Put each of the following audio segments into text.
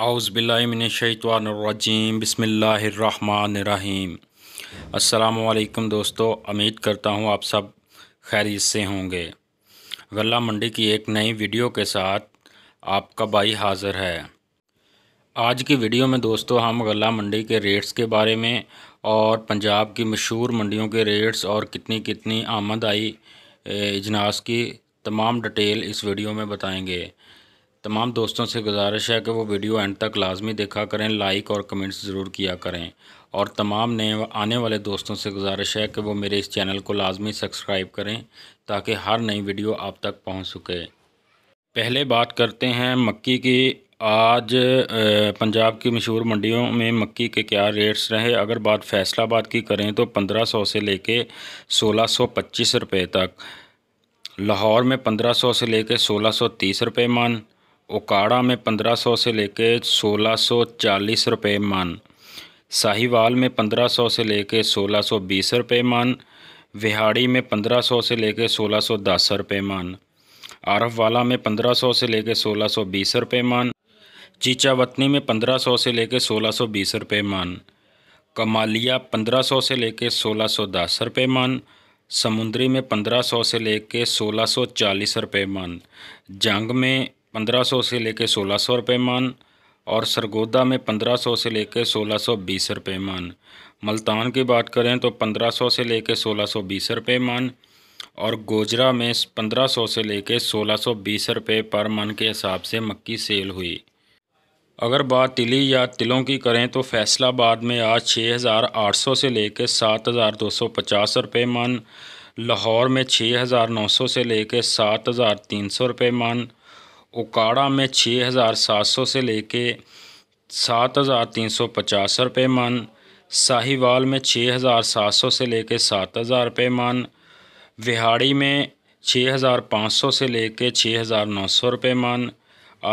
आउज़बिल्लिमिनशैतवानरजीम बसमीम अल्लाम दोस्तों उम्मीद करता हूँ आप सब खैरियत से होंगे गला मंडी की एक नई वीडियो के साथ आपका भाई हाजिर है आज की वीडियो में दोस्तों हम गला मंडी के रेट्स के बारे में और पंजाब की मशहूर मंडियों के रेट्स और कितनी कितनी आमद आई इजनास की तमाम डिटेल इस वीडियो में बताएंगे तमाम दोस्तों से गुजारिश है कि वो वीडियो एंड तक लाजमी देखा करें लाइक और कमेंट्स ज़रूर किया करें और तमाम नए आने वाले दोस्तों से गुजारिश है कि वो मेरे इस चैनल को लाजमी सब्सक्राइब करें ताकि हर नई वीडियो आप तक पहुंच सके पहले बात करते हैं मक्की की आज पंजाब की मशहूर मंडियों में मक्की के क्या रेट्स रहे अगर बात फैसलाबाद की करें तो सौ से सौ पच्चीस रुपये तक लाहौर में सौ से ले सौ तीस रुपये मान ओकाड़ा में 1500 से लेके 1640 रुपए मन साहिवाल में 1500 से लेके 1620 रुपए मन विहाड़ी में 1500 से लेके 1610 रुपए मन आरफवाला में 1500 से लेके 1620 रुपए मन चीचावतनी में 1500 से लेके 1620 रुपए मन कमालिया 1500 से लेके 1610 रुपए मन समुद्री में 1500 से लेके 1640 रुपए मन जंग में 1500 से लेकर सौ रुपये मान और सरगोदा में 1500 से लेकर बीस रुपये मान मल्तान की बात करें तो 1500 से लेकर बीस रुपये मान और गोजरा में 1500 से लेकर बीस रुपये पर मन के हिसाब से मक्की सेल हुई अगर बात तिली या तिलों की करें तो फैसलाबाद में आज 6,800 से लेकर 7,250 रुपये मान लाहौर में 6,900 से लेकर 7,300 रुपये मान ओकाड़ा में छः हज़ार सात सौ से लेके सात हज़ार तीन सौ पचास रुपये मन साहिवाल में छः हज़ार सात सौ से लेके सात हज़ार रुपये मन विहाड़ी में छः हज़ार पाँच सौ से लेके छः हज़ार नौ सौ रुपये मन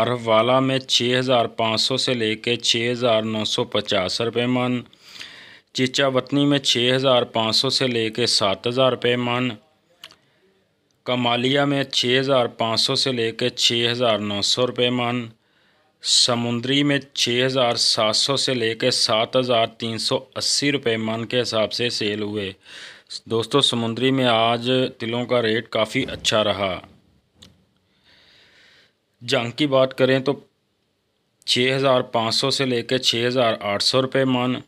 अरहवाला में छः हज़ार पाँच सौ से लेके छः हज़ार नौ सौ पचास रुपये मन चिचावतनी में छः हज़ार पाँच सौ से लेके सात हज़ार रुपये मन कमालिया में छः हज़ार पाँच सौ से लेकर छः हज़ार नौ सौ रुपये मन समुंदरी में छः हज़ार सात सौ से लेकर सात हज़ार तीन सौ अस्सी रुपये मन के हिसाब से सेल हुए दोस्तों समुंदरी में आज तिलों का रेट काफ़ी अच्छा रहा जंग की बात करें तो छः हज़ार पाँच सौ से लेकर छः हज़ार आठ सौ रुपये मन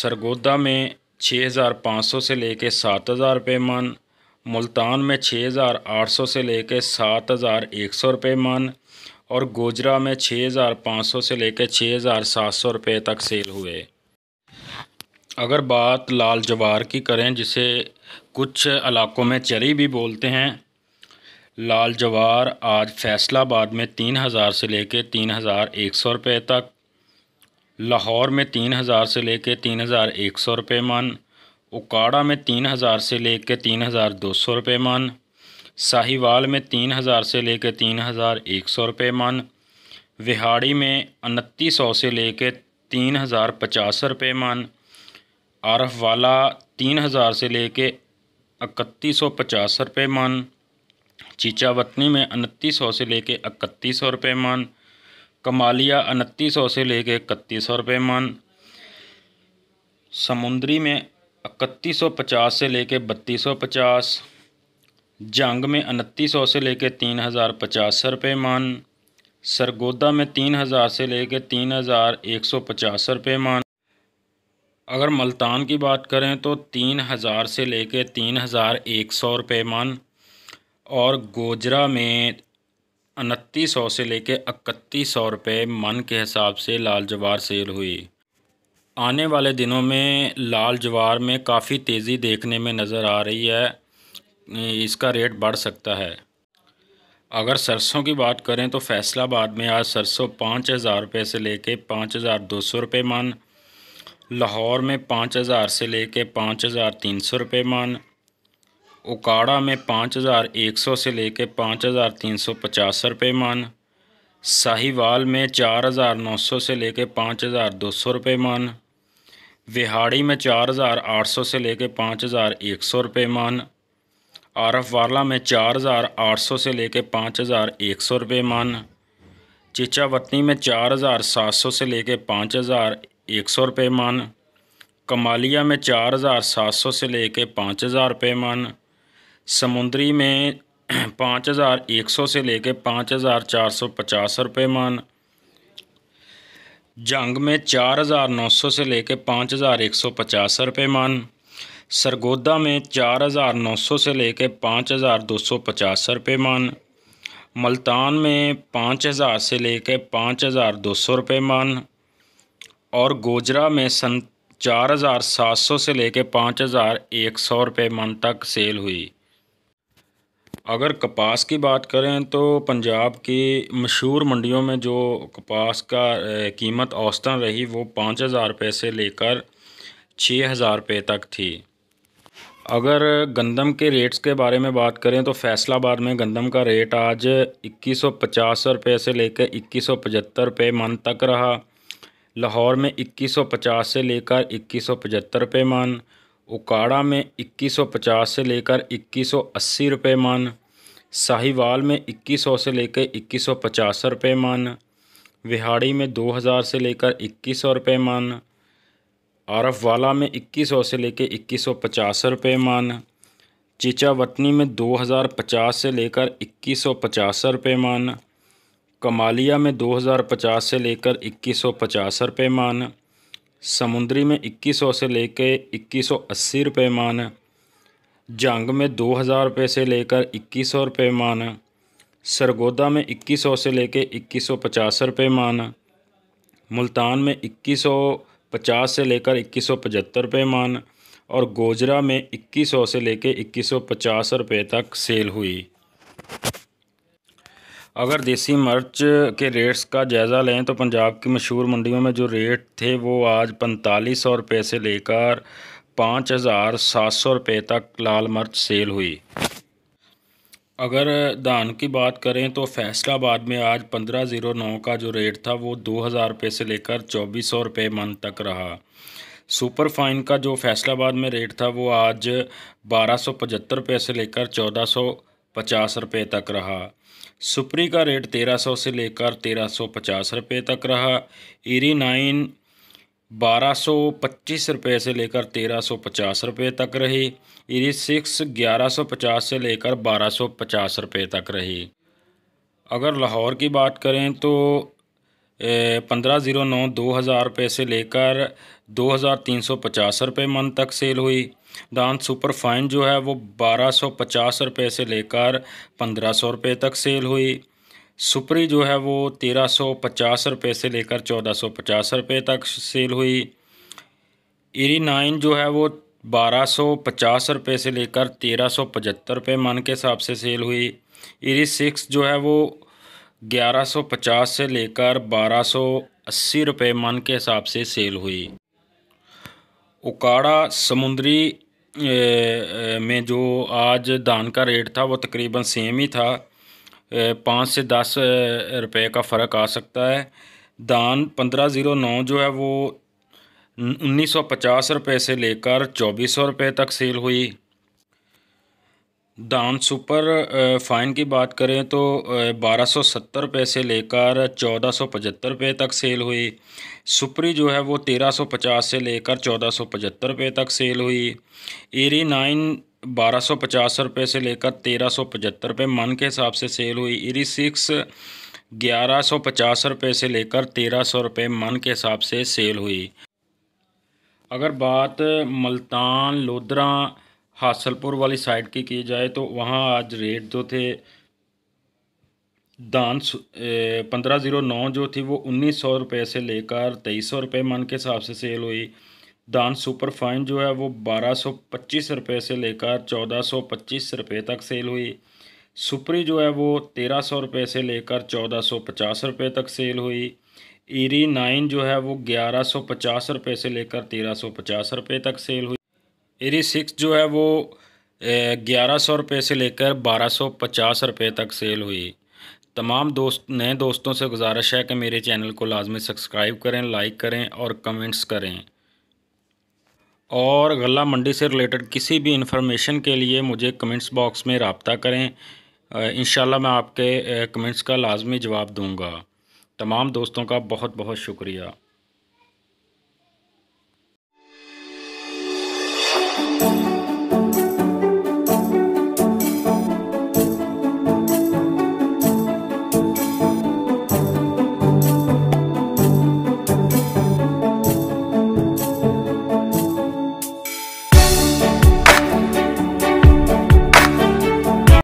सरगोदा में छः हज़ार पाँच सौ से लेकर सात हज़ार रुपये मन मुल्तान में छः हज़ार आठ सौ से लेकर सात हज़ार एक सौ रुपये मन और गोजरा में छः हज़ार पाँच सौ से लेकर छः हज़ार सात सौ रुपये तक सेल हुए अगर बात लाल जवार की करें जिसे कुछ इलाकों में चरी भी बोलते हैं लाल जवार आज फैसलाबाद में तीन हज़ार से लेकर तीन हज़ार एक सौ रुपये तक लाहौर में तीन हज़ार से लेकर तीन हज़ार एक सौ रुपये मन उकाड़ा में तीन हज़ार से लेकर तीन हज़ार दो सौ रुपये मान साहिवाल में तीन हज़ार से लेकर तीन हज़ार एक सौ रुपये मान विहाड़ी में उनतीस सौ से लेकर तीन हज़ार पचास रुपये मान आरफ वाला तीन हज़ार से कर इकतीस सौ पचास रुपये मान चीचावतनी में उनतीस सौ से कर इकतीस सौ रुपये मान कमालिया उनतीस सौ से कर इकतीस सौ रुपये मान समुंदरी में इकतीस सौ पचास से लेके बत्तीस सौ पचास जंग में उनतीस सौ से लेके तीन हज़ार पचास रुपये मान सरगोदा में तीन हज़ार से लेके तीन हज़ार एक सौ पचास रुपये मान अगर मल्तान की बात करें तो तीन हज़ार से लेके तीन हज़ार एक सौ रुपये मान और गोजरा में उनतीस सौ से लेके इकतीस सौ रुपये मन के हिसाब से लाल जवार सेल हुई आने वाले दिनों में लाल ज्वार में काफ़ी तेज़ी देखने में नज़र आ रही है इसका रेट बढ़ सकता है अगर सरसों की बात करें तो फैसलाबाद में आज सरसों पाँच हज़ार रुपये से लेके पाँच हज़ार दो सौ रुपये मान लाहौर में पाँच हज़ार से लेके पाँच हज़ार तीन सौ रुपये मान उकाड़ा में पाँच हज़ार एक सौ से लेके पाँच हज़ार तीन सौ पचास रुपये मान साहिवाल में चार हज़ार नौ सौ से लेके पाँच हज़ार दो सौ रुपये मान विहाड़ी में चार हज़ार आठ सौ से लेकर पाँच हज़ार एक सौ रुपये मान आरफ वाला में चार हज़ार आठ सौ से लेकर पाँच हज़ार एक सौ रुपये मान चिचावतनी में चार हज़ार सात सौ से लेकर पाँच हज़ार एक सौ रुपये मान कमालिया में चार हज़ार सात सौ से लेकर पाँच हज़ार रुपये मान समुंदरी में पाँच हज़ार एक सौ से लेकर पाँच हज़ार चार सौ पचास रुपये मान जंग में चार हज़ार नौ सौ से लेकर पाँच हज़ार एक सौ पचास रुपये मान सरगोदा में चार हज़ार नौ सौ से लेकर पाँच हज़ार दो सौ पचास रुपये मान मुल्तान में पाँच हज़ार से लेकर पाँच हज़ार दो सौ रुपये मान और गोजरा में सन चार हज़ार सात सौ से लेकर पाँच हज़ार एक सौ रुपये मन तक सेल हुई अगर कपास की बात करें तो पंजाब की मशहूर मंडियों में जो कपास का कीमत औसतन रही वो पाँच हज़ार रुपये से लेकर छः हज़ार रुपये तक थी अगर गंदम के रेट्स के बारे में बात करें तो फैसलाबाद में गंदम का रेट आज इक्कीस सौ पचास रुपये से लेकर इक्कीस सौ पचहत्तर रुपये मन तक रहा लाहौर में इक्कीस सौ पचास से लेकर इक्कीस सौ पचहत्तर रुपये मन उकाड़ा में 2150 से लेकर 2180 रुपए मान साहिवाल में 2100 से लेकर इक्कीस सौ रुपये मान विहाड़ी में 2000 से लेकर इक्कीस सौ रुपये मान आरफवाला में 2100 से लेकर इक्कीस सौ रुपये मान चिचावतनी में 2050 से लेकर इक्कीस सौ रुपये मान कमालिया में 2050 से लेकर इक्कीस सौ रुपये मान समुद्री में 2100 से लेकर 2180 रुपये मान जांग में 2000 रुपये से लेकर 2100 रुपए मान सरगोदा में 2100 से लेकर इक्कीस सौ रुपये मान मुल्तान में 2150 से लेकर इक्कीस सौ रुपये मान और गोजरा में 2100 से लेकर इक्कीस सौ रुपये तक सेल हुई अगर देसी मर्च के रेट्स का जायज़ा लें तो पंजाब की मशहूर मंडियों में जो रेट थे वो आज पैंतालीस सौ रुपये से लेकर पाँच हज़ार सात सौ रुपये तक लाल मर्च सेल हुई अगर धान की बात करें तो फैसलाबाद में आज पंद्रह ज़ीरो नौ का जो रेट था वो दो हज़ार रुपये से लेकर चौबीस सौ रुपये मन तक रहा सुपर फाइन का जो फैसलाबाद में रेट था वो आज बारह सौ पचहत्तर रुपये से लेकर चौदह सौ पचास रुपये तक रहा सुपरी का रेट तेरह सौ से लेकर तेरह सौ पचास रुपये तक रहा इरी नाइन बारह सौ पच्चीस रुपये से लेकर तेरह सौ पचास रुपये तक रही इरी सिक्स ग्यारह सौ पचास से लेकर बारह सौ पचास रुपये तक रही अगर लाहौर की बात करें तो पंद्रह ज़ीरो नौ दो हज़ार रुपये से लेकर दो हज़ार तीन सौ पचास रुपये मन तक सेल हुई दांत सुपर फाइन जो है वो बारह सौ पचास रुपये से लेकर पंद्रह सौ रुपये तक सेल हुई सुपरी जो है वो तेरह सौ पचास रुपये से लेकर चौदह सौ पचास रुपये तक सेल हुई इरी नाइन जो है वो बारह सौ पचास रुपये से लेकर तेरह सौ पचहत्तर रुपये मन के हिसाब से सेल हुई इरी सिक्स जो है वो 1150 से लेकर 1280 रुपए मन के हिसाब से सेल हुई उकाड़ा समुद्री में जो आज धान का रेट था वो तकरीबन सेम ही था पाँच से दस रुपए का फ़र्क आ सकता है दान पंद्रह ज़ीरो नौ जो है वो उन्नीस सौ पचास रुपये से लेकर चौबीस सौ रुपये तक सेल हुई दान सुपर फ़ाइन की बात करें तो uh, बारह सौ सत्तर रुपये से लेकर चौदह सौ पचहत्तर रुपये तक सेल हुई सुपरी जो है वो तेरह सौ पचास से लेकर चौदह सौ पचहत्तर रुपये तक सेल हुई एरी नाइन बारह सौ पचास रुपये से लेकर तेरह सौ पचहत्तर रुपये मन के हिसाब से सेल हुई एरी सिक्स ग्यारह सौ पचास रुपये से लेकर तेरह सौ रुपये मन के हिसाब से सेल हुई अगर बात मुल्तान लोधरा हासलपुर वाली साइड की की जाए तो वहाँ आज रेट जो थे दान पंद्रह ज़ीरो नौ जो थी वो उन्नीस सौ रुपये से लेकर तेईस सौ रुपये मन के हिसाब से सेल हुई दान सुपर फाइन जो है वो बारह सौ पच्चीस रुपये से लेकर चौदह सौ पच्चीस रुपये तक सेल हुई सुपरी जो है वो तेरह सौ रुपये से लेकर चौदह सौ पचास रुपये तक सेल हुई ईरी नाइन जो है वो ग्यारह सौ पचास रुपये से लेकर तेरह सौ पचास रुपये तक सेल हुई एरी सिक्स जो है वो ग्यारह सौ रुपये से लेकर बारह सौ पचास रुपये तक सेल हुई तमाम दोस्त नए दोस्तों से गुजारिश है कि मेरे चैनल को लाजमी सब्सक्राइब करें लाइक करें और कमेंट्स करें और गला मंडी से रिलेटेड किसी भी इंफॉर्मेशन के लिए मुझे कमेंट्स बॉक्स में रबता करें इन मैं आपके कमेंट्स का लाजमी जवाब दूँगा तमाम दोस्तों का बहुत बहुत शुक्रिया